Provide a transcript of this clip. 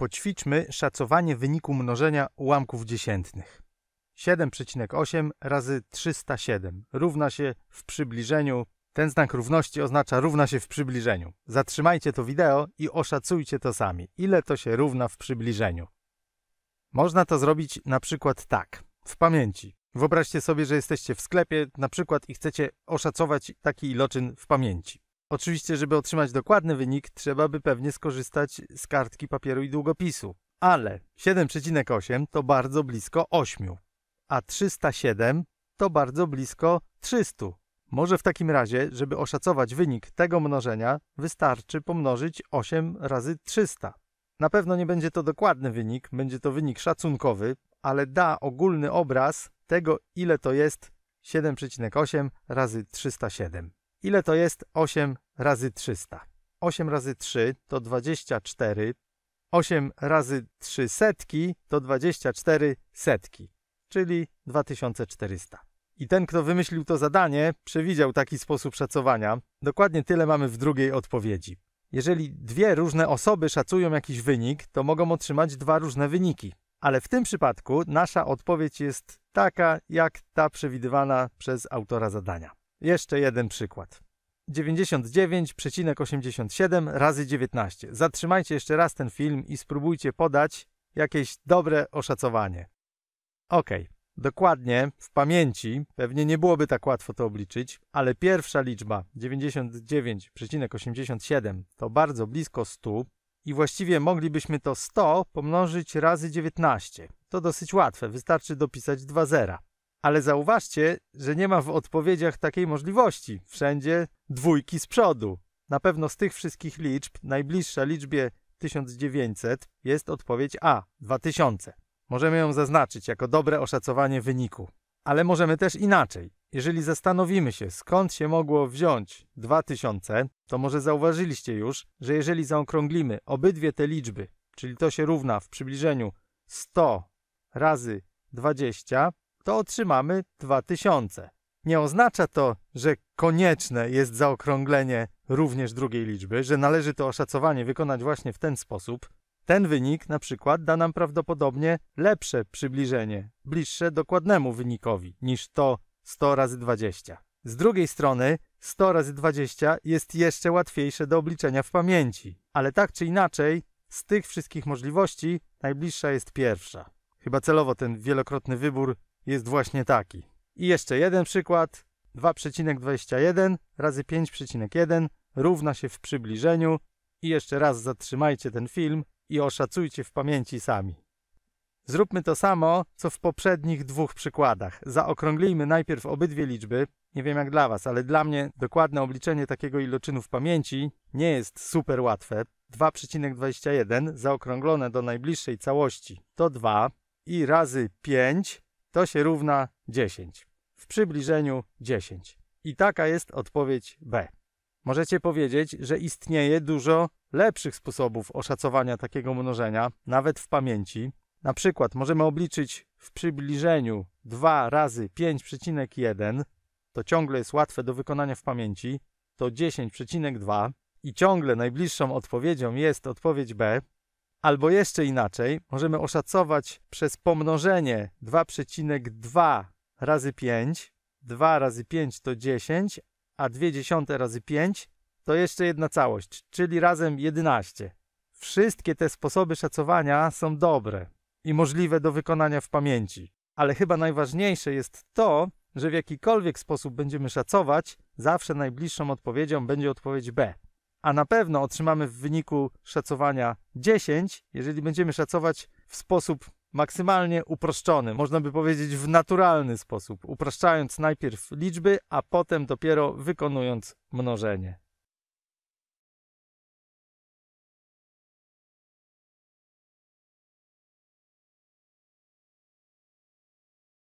Poćwiczmy szacowanie wyniku mnożenia ułamków dziesiętnych. 7,8 razy 307 równa się w przybliżeniu. Ten znak równości oznacza równa się w przybliżeniu. Zatrzymajcie to wideo i oszacujcie to sami, ile to się równa w przybliżeniu. Można to zrobić na przykład tak, w pamięci. Wyobraźcie sobie, że jesteście w sklepie na przykład i chcecie oszacować taki iloczyn w pamięci. Oczywiście, żeby otrzymać dokładny wynik, trzeba by pewnie skorzystać z kartki papieru i długopisu. Ale 7,8 to bardzo blisko 8, a 307 to bardzo blisko 300. Może w takim razie, żeby oszacować wynik tego mnożenia, wystarczy pomnożyć 8 razy 300. Na pewno nie będzie to dokładny wynik, będzie to wynik szacunkowy, ale da ogólny obraz tego, ile to jest 7,8 razy 307. Ile to jest 8 razy 300. 8 razy 3 to 24. 8 razy 3 setki to 24 setki, czyli 2400. I ten, kto wymyślił to zadanie, przewidział taki sposób szacowania. Dokładnie tyle mamy w drugiej odpowiedzi. Jeżeli dwie różne osoby szacują jakiś wynik, to mogą otrzymać dwa różne wyniki. Ale w tym przypadku nasza odpowiedź jest taka, jak ta przewidywana przez autora zadania. Jeszcze jeden przykład. 99,87 razy 19. Zatrzymajcie jeszcze raz ten film i spróbujcie podać jakieś dobre oszacowanie. Ok, dokładnie w pamięci, pewnie nie byłoby tak łatwo to obliczyć, ale pierwsza liczba 99,87 to bardzo blisko 100 i właściwie moglibyśmy to 100 pomnożyć razy 19. To dosyć łatwe, wystarczy dopisać dwa zera. Ale zauważcie, że nie ma w odpowiedziach takiej możliwości. Wszędzie dwójki z przodu. Na pewno z tych wszystkich liczb najbliższa liczbie 1900 jest odpowiedź A 2000. Możemy ją zaznaczyć jako dobre oszacowanie wyniku. Ale możemy też inaczej. Jeżeli zastanowimy się, skąd się mogło wziąć 2000, to może zauważyliście już, że jeżeli zaokrąglimy obydwie te liczby, czyli to się równa w przybliżeniu 100 razy 20, to otrzymamy 2000. Nie oznacza to, że konieczne jest zaokrąglenie również drugiej liczby, że należy to oszacowanie wykonać właśnie w ten sposób. Ten wynik na przykład da nam prawdopodobnie lepsze przybliżenie, bliższe dokładnemu wynikowi niż to 100 razy 20. Z drugiej strony 100 razy 20 jest jeszcze łatwiejsze do obliczenia w pamięci, ale tak czy inaczej z tych wszystkich możliwości najbliższa jest pierwsza. Chyba celowo ten wielokrotny wybór jest właśnie taki. I jeszcze jeden przykład. 2,21 razy 5,1 równa się w przybliżeniu. I jeszcze raz zatrzymajcie ten film i oszacujcie w pamięci sami. Zróbmy to samo, co w poprzednich dwóch przykładach. Zaokrąglijmy najpierw obydwie liczby. Nie wiem jak dla Was, ale dla mnie dokładne obliczenie takiego iloczynu w pamięci nie jest super łatwe. 2,21 zaokrąglone do najbliższej całości to 2 i razy 5 to się równa 10. W przybliżeniu 10. I taka jest odpowiedź B. Możecie powiedzieć, że istnieje dużo lepszych sposobów oszacowania takiego mnożenia, nawet w pamięci. Na przykład możemy obliczyć w przybliżeniu 2 razy 5,1, to ciągle jest łatwe do wykonania w pamięci, to 10,2 i ciągle najbliższą odpowiedzią jest odpowiedź B, Albo jeszcze inaczej, możemy oszacować przez pomnożenie 2,2 razy 5. 2 razy 5 to 10, a 2 dziesiąte razy 5 to jeszcze jedna całość, czyli razem 11. Wszystkie te sposoby szacowania są dobre i możliwe do wykonania w pamięci. Ale chyba najważniejsze jest to, że w jakikolwiek sposób będziemy szacować, zawsze najbliższą odpowiedzią będzie odpowiedź B a na pewno otrzymamy w wyniku szacowania 10, jeżeli będziemy szacować w sposób maksymalnie uproszczony, można by powiedzieć w naturalny sposób, upraszczając najpierw liczby, a potem dopiero wykonując mnożenie.